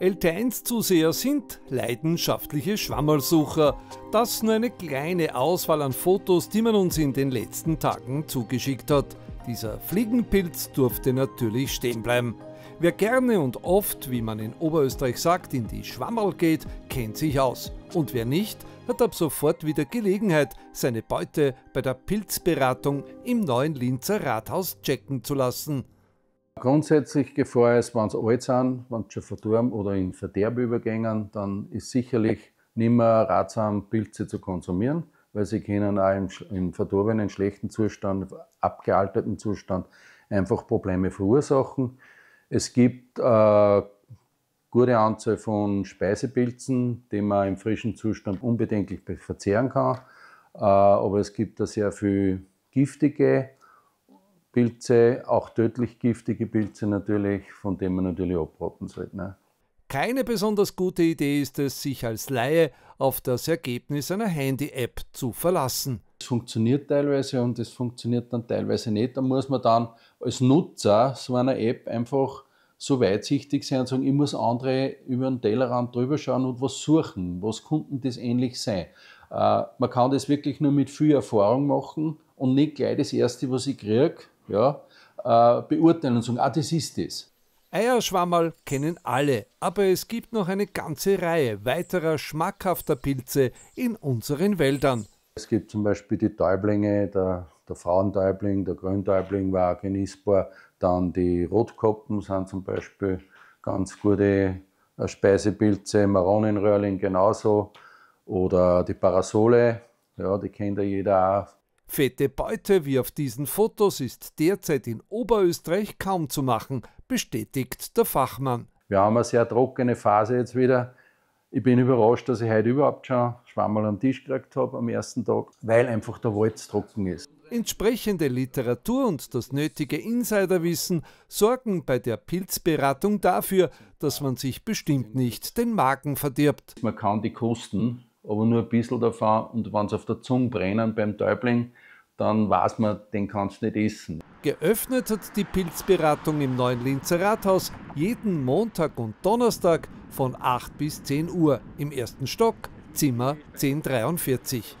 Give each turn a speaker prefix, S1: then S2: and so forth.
S1: LT1-Zuseher sind leidenschaftliche Schwammersucher. Das nur eine kleine Auswahl an Fotos, die man uns in den letzten Tagen zugeschickt hat. Dieser Fliegenpilz durfte natürlich stehen bleiben. Wer gerne und oft, wie man in Oberösterreich sagt, in die Schwammerl geht, kennt sich aus. Und wer nicht, hat ab sofort wieder Gelegenheit, seine Beute bei der Pilzberatung im neuen Linzer Rathaus checken zu lassen.
S2: Grundsätzlich Gefahr ist, wenn sie alt sind, wenn sie schon verdorben oder in Verderb übergängen, dann ist sicherlich nicht mehr ratsam, Pilze zu konsumieren, weil sie können auch im, im verdorbenen, schlechten Zustand, abgealterten Zustand einfach Probleme verursachen. Es gibt äh, gute Anzahl von Speisepilzen, die man im frischen Zustand unbedenklich verzehren kann. Äh, aber es gibt da sehr viel giftige Pilze, auch tödlich giftige Pilze natürlich, von denen man natürlich abraten sollte. Ne?
S1: Keine besonders gute Idee ist es, sich als Laie auf das Ergebnis
S2: einer Handy-App zu verlassen. Es funktioniert teilweise und es funktioniert dann teilweise nicht. Da muss man dann als Nutzer so einer App einfach so weitsichtig sein und sagen, ich muss andere über den Tellerrand drüber schauen und was suchen, was könnten das ähnlich sein. Äh, man kann das wirklich nur mit viel Erfahrung machen und nicht gleich das Erste, was ich kriege, ja, äh, beurteilen und sagen, ah, das ist das. Eierschwammerl
S1: kennen alle, aber es gibt noch eine ganze Reihe weiterer schmackhafter Pilze
S2: in unseren Wäldern. Es gibt zum Beispiel die Täublinge, der, der Frauentäubling, der Grüntäubling war auch genießbar. Dann die Rotkoppen sind zum Beispiel ganz gute äh, Speisepilze, Maronenröhrling genauso. Oder die Parasole, ja, die kennt ja jeder auch
S1: Fette Beute wie auf diesen Fotos ist derzeit in Oberösterreich kaum zu machen, bestätigt der Fachmann.
S2: Wir haben eine sehr trockene Phase jetzt wieder. Ich bin überrascht, dass ich heute überhaupt schon Schwammerl am Tisch gekriegt habe am ersten Tag, weil einfach der Wald trocken ist.
S1: Entsprechende Literatur und das nötige Insiderwissen sorgen bei der Pilzberatung dafür,
S2: dass man sich bestimmt nicht den Magen verdirbt. Man kann die Kosten aber nur ein bisschen davon. Und wenn es auf der Zunge brennen beim Täubling, dann weiß man, den kannst du nicht essen. Geöffnet hat die Pilzberatung im neuen Linzer Rathaus jeden Montag
S1: und Donnerstag von 8 bis 10 Uhr im ersten Stock, Zimmer 1043.